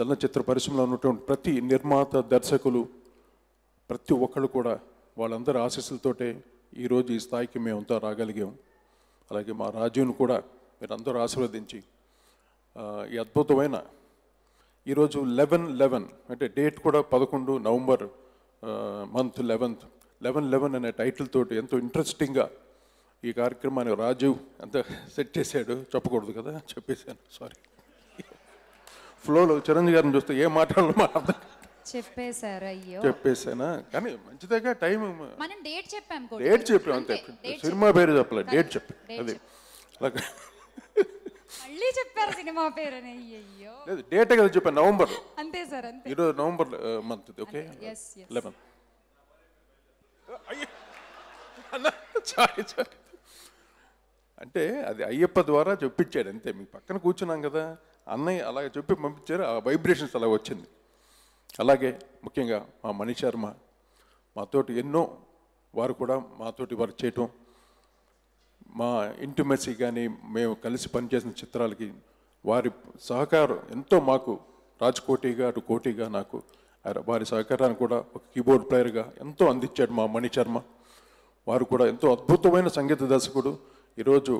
చలనచిత్ర పరిశ్రమలో ఉన్నటువంటి ప్రతి నిర్మాత దర్శకులు ప్రతి ఒక్కళ్ళు కూడా వాళ్ళందరి ఆశీస్సులతోటే ఈరోజు ఈ స్థాయికి మేమంతా రాగలిగాం అలాగే మా రాజీవ్ను కూడా మీరందరూ ఆశీర్వదించి ఈ అద్భుతమైన ఈరోజు లెవెన్ లెవెన్ అంటే డేట్ కూడా పదకొండు November month eleventh eleven eleven అనే టైటిల్ తోటి ఎంతో ఇంట్రెస్టింగ్గా ఈ కార్యక్రమాన్ని రాజీవ్ అంతా సెట్ చేశాడు చెప్పకూడదు కదా చెప్పేశాను సారీ ఫ్లోలో చిరంజీవి గారిని చూస్తే ఏ మాటలు మాట్లాడతా చెప్పేశారు అయ్యో చెప్పేసానా కానీ మంచిదేగా టైం మనం డేట్ చెప్పాం డేట్ చెప్పాం అంతే సినిమా పేరు చెప్పలేదు డేట్ చెప్పి అది మళ్ళీ చెప్పారు సినిమా పేరు అయ్యో లేదు డేటే కదా చెప్పాను నవంబర్ అంతే సార్ అంతే ఈరోజు November month okay eleven sorry sorry అంటే అది అయ్యప్ప ద్వారా చెప్పించాడు అంతే మీ పక్కన కూర్చున్నాం కదా అన్నయ్య అలాగే చెప్పి పంపించారు ఆ వైబ్రేషన్స్ అలా వచ్చింది అలాగే ముఖ్యంగా మా మణి శర్మ మాతోటి ఎన్నో వారు కూడా మాతోటి వర్క్ చేయటం మా ఇంటిమెసీ కానీ మేము కలిసి పనిచేసిన చిత్రాలకి వారి సహకారం ఎంతో మాకు రాజకోటిగా అటు కోటిగా నాకు వారి సహకారాన్ని కూడా ఒక కీబోర్డ్ ప్లేయర్గా ఎంతో అందించాడు మా మణి శర్మ వారు కూడా ఎంతో అద్భుతమైన సంగీత దర్శకుడు ఈరోజు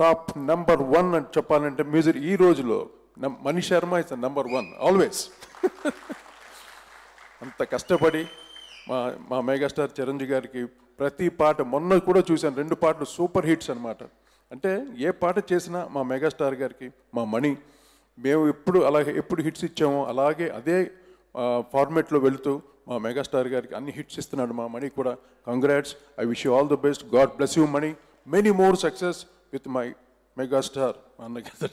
టాప్ నెంబర్ వన్ అని చెప్పాలంటే మ్యూజిక్ ఈ రోజులో Mani Sharma is number one always అంత కష్టపడి మా మా మెగాస్టార్ చిరంజీవి గారికి ప్రతి పాట మొన్న కూడా చూశాను రెండు పాటలు సూపర్ హిట్స్ అనమాట అంటే ఏ పాట చేసినా మా మెగాస్టార్ గారికి మా మణి మేము ఎప్పుడు అలాగే ఎప్పుడు హిట్స్ ఇచ్చామో అలాగే అదే ఫార్మేట్లో వెళుతూ మా మెగాస్టార్ గారికి అన్ని హిట్స్ ఇస్తున్నాడు మా మణి కూడా congrats I wish all the best God bless you Mani many more success with my megastar అన్న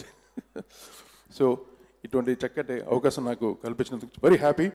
సో ఇటువంటి చక్కటి అవకాశం నాకు కల్పించినందుకు వెరీ హ్యాపీ